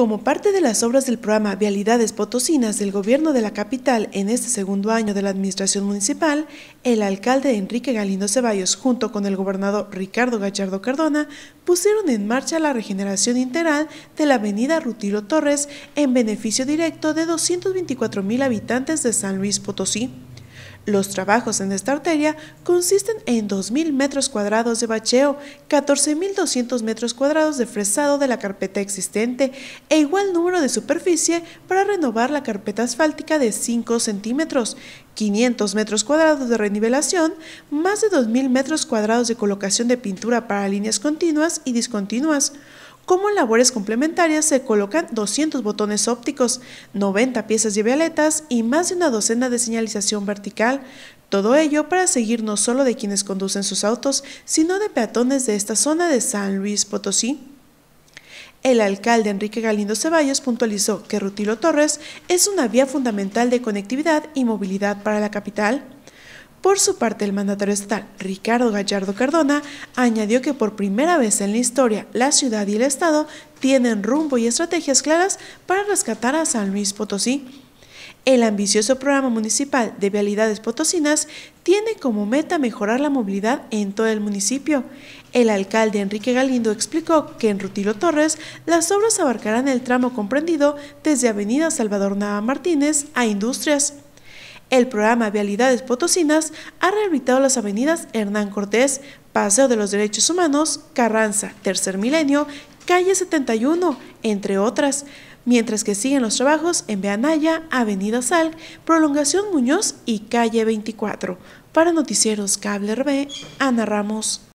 Como parte de las obras del programa Vialidades Potosinas del Gobierno de la Capital en este segundo año de la Administración Municipal, el alcalde Enrique Galindo Ceballos junto con el gobernador Ricardo Gallardo Cardona pusieron en marcha la regeneración integral de la avenida Rutilo Torres en beneficio directo de 224 mil habitantes de San Luis Potosí. Los trabajos en esta arteria consisten en 2.000 metros cuadrados de bacheo, 14.200 metros cuadrados de fresado de la carpeta existente e igual número de superficie para renovar la carpeta asfáltica de 5 centímetros, 500 metros cuadrados de renivelación, más de 2.000 metros cuadrados de colocación de pintura para líneas continuas y discontinuas, como en labores complementarias se colocan 200 botones ópticos, 90 piezas de vialetas y más de una docena de señalización vertical, todo ello para seguir no solo de quienes conducen sus autos, sino de peatones de esta zona de San Luis Potosí. El alcalde Enrique Galindo Ceballos puntualizó que Rutilo Torres es una vía fundamental de conectividad y movilidad para la capital. Por su parte, el mandatario estatal Ricardo Gallardo Cardona añadió que por primera vez en la historia la ciudad y el Estado tienen rumbo y estrategias claras para rescatar a San Luis Potosí. El ambicioso programa municipal de vialidades potosinas tiene como meta mejorar la movilidad en todo el municipio. El alcalde Enrique Galindo explicó que en Rutilo Torres las obras abarcarán el tramo comprendido desde Avenida Salvador Nava Martínez a Industrias el programa Vialidades Potosinas ha rehabilitado las avenidas Hernán Cortés, Paseo de los Derechos Humanos, Carranza, Tercer Milenio, Calle 71, entre otras, mientras que siguen los trabajos en Beanaya, Avenida Sal, Prolongación Muñoz y Calle 24. Para Noticieros Cable RB, Ana Ramos.